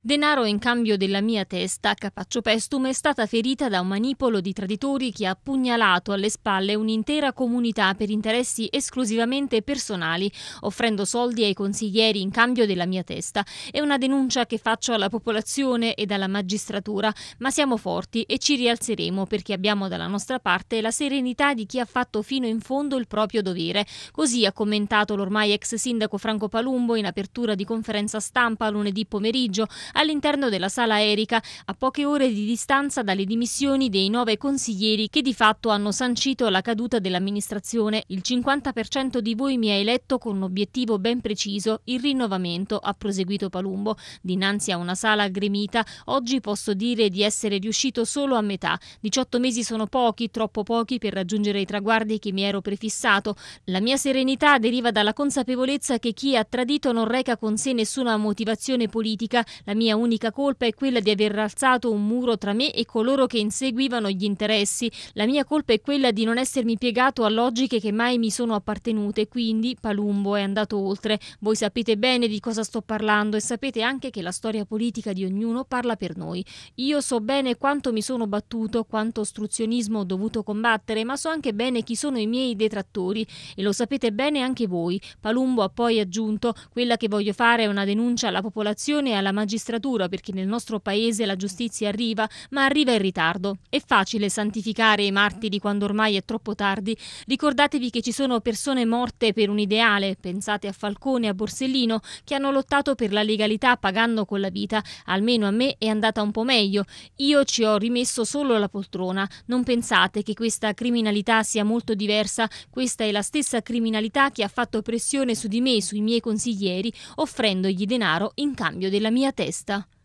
Denaro in cambio della mia testa, Capaccio Pestum è stata ferita da un manipolo di traditori che ha pugnalato alle spalle un'intera comunità per interessi esclusivamente personali, offrendo soldi ai consiglieri in cambio della mia testa. È una denuncia che faccio alla popolazione e alla magistratura, ma siamo forti e ci rialzeremo perché abbiamo dalla nostra parte la serenità di chi ha fatto fino in fondo il proprio dovere. Così ha commentato l'ormai ex sindaco Franco Palumbo in apertura di conferenza stampa lunedì pomeriggio all'interno della sala Erica, a poche ore di distanza dalle dimissioni dei nove consiglieri che di fatto hanno sancito la caduta dell'amministrazione. Il 50% di voi mi ha eletto con un obiettivo ben preciso, il rinnovamento, ha proseguito Palumbo. Dinanzi a una sala aggremita, oggi posso dire di essere riuscito solo a metà. 18 mesi sono pochi, troppo pochi per raggiungere i traguardi che mi ero prefissato. La mia serenità deriva dalla consapevolezza che chi ha tradito non reca con sé nessuna motivazione politica. La mia unica colpa è quella di aver alzato un muro tra me e coloro che inseguivano gli interessi. La mia colpa è quella di non essermi piegato a logiche che mai mi sono appartenute, quindi Palumbo è andato oltre. Voi sapete bene di cosa sto parlando e sapete anche che la storia politica di ognuno parla per noi. Io so bene quanto mi sono battuto, quanto ostruzionismo ho dovuto combattere, ma so anche bene chi sono i miei detrattori e lo sapete bene anche voi. Palumbo ha poi aggiunto: "Quella che voglio fare è una denuncia alla popolazione e alla magistratura magistratura perché nel nostro paese la giustizia arriva, ma arriva in ritardo. È facile santificare i martiri quando ormai è troppo tardi. Ricordatevi che ci sono persone morte per un ideale, pensate a Falcone e a Borsellino, che hanno lottato per la legalità pagando con la vita. Almeno a me è andata un po' meglio. Io ci ho rimesso solo la poltrona. Non pensate che questa criminalità sia molto diversa. Questa è la stessa criminalità che ha fatto pressione su di me, sui miei consiglieri, offrendogli denaro in cambio della mia testa. artista